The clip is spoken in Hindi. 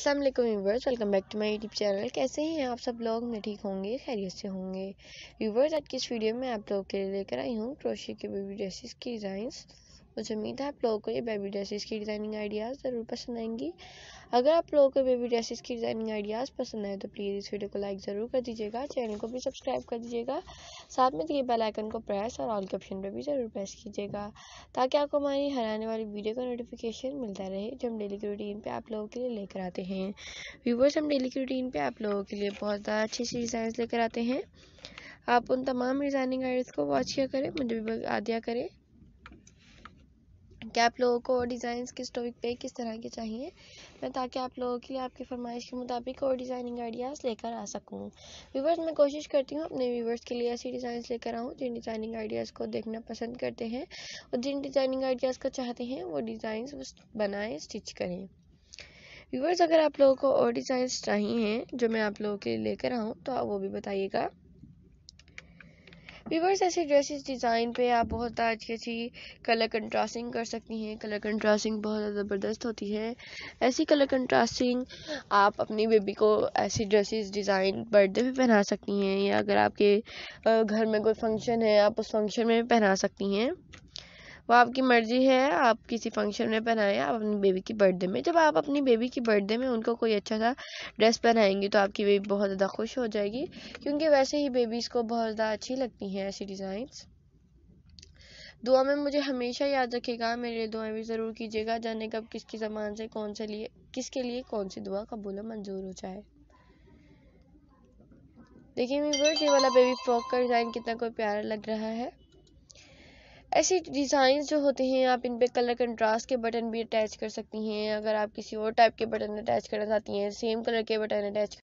Aslam viewers welcome back to my YouTube channel कैसे हैं आप सब लोग मैं ठीक होंगे खैरियत से होंगे व्यूवर्स आज की इस वीडियो में आप लोगों के लिए लेकर आई हूँ क्रोशे के बेबी ड्रेसिस की डिज़ाइंस मुझे उम्मीद है आप लोगों को ये बेबी ड्रेसेस की डिज़ाइनिंग आइडियाज़ ज़रूर पसंद आएंगी अगर आप लोगों को बेबी ड्रेसेस की डिज़ाइनिंग आइडियाज़ पसंद आए तो प्लीज़ इस वीडियो को लाइक ज़रूर कर दीजिएगा चैनल को भी सब्सक्राइब कर दीजिएगा साथ में दिए बेल आइकन को प्रेस और ऑल के ऑप्शन पर भी ज़रूर प्रेस कीजिएगा ताकि आपको हमारी हर आने वाली वीडियो का नोटिफिकेशन मिलता रहे जो हम डेली की रूटीन पर आप लोगों के लिए लेकर आते हैं व्यूवर्स हम डेली की रूटीन पर आप लोगों के लिए बहुत ज़्यादा अच्छी अच्छी डिज़ाइन लेकर आते हैं आप उन तमाम डिज़ाइनिंग आइडियाज़ को वॉच किया करें मुझे भी आदिया करें कि आप लोगों को और डिज़ाइंस किस टॉपिक पे किस तरह के चाहिए मैं ताकि आप लोगों के लिए आपकी फरमाइश के मुताबिक और डिज़ाइनिंग आइडियाज़ लेकर आ सकूँ व्यूवर्स मैं कोशिश करती हूँ अपने व्यूवर्स के लिए ऐसी डिज़ाइंस लेकर आऊँ जिन डिज़ाइनिंग आइडियाज़ को देखना पसंद करते हैं और जिन डिज़ाइनिंग आइडियाज़ को चाहते हैं वो डिज़ाइंस बनाएँ स्टिच करें व्यूवर्स अगर आप लोगों को और डिज़ाइंस चाहिए हैं जो मैं आप लोगों के लिए लेकर आऊँ तो आप वो भी बताइएगा वीवर्स ऐसे ड्रेसेस डिज़ाइन पे आप बहुत अच्छी अच्छी कलर कंट्रास्टिंग कर सकती हैं कलर कंट्रास्टिंग बहुत ज़बरदस्त होती है ऐसी कलर कंट्रास्टिंग आप अपनी बेबी को ऐसी ड्रेसेस डिज़ाइन बर्थडे पे पहना सकती हैं या अगर आपके घर में कोई फंक्शन है आप उस फंक्शन में पहना सकती हैं वो आपकी मर्ज़ी है आप किसी फंक्शन में पहनाएं आप अपनी बेबी की बर्थडे में जब आप अपनी बेबी की बर्थडे में उनको कोई अच्छा सा ड्रेस पहनाएंगी तो आपकी बेबी बहुत ज़्यादा खुश हो जाएगी क्योंकि वैसे ही बेबीज़ को बहुत ज़्यादा अच्छी लगती हैं ऐसी डिज़ाइंस दुआ में मुझे हमेशा याद रखेगा मेरे दुआएं भी ज़रूर कीजिएगा जाने कब किसकी जमान से कौन से लिए किसके लिए कौन सी दुआ कबूल मंजूर हो जाए देखिए मेरी ये वाला बेबी फ्रॉक का डिज़ाइन कितना कोई प्यारा लग रहा है ऐसे डिजाइन जो होते हैं आप इन पर कलर कंट्रास्ट के बटन भी अटैच कर सकती हैं अगर आप किसी और टाइप के बटन अटैच करना चाहती हैं सेम कलर के बटन अटैच